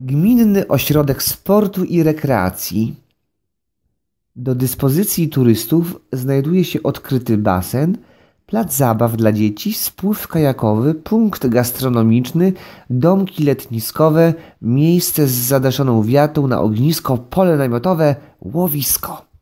Gminny Ośrodek Sportu i Rekreacji. Do dyspozycji turystów znajduje się odkryty basen, plac zabaw dla dzieci, spływ kajakowy, punkt gastronomiczny, domki letniskowe, miejsce z zadaszoną wiatą na ognisko, pole namiotowe, łowisko.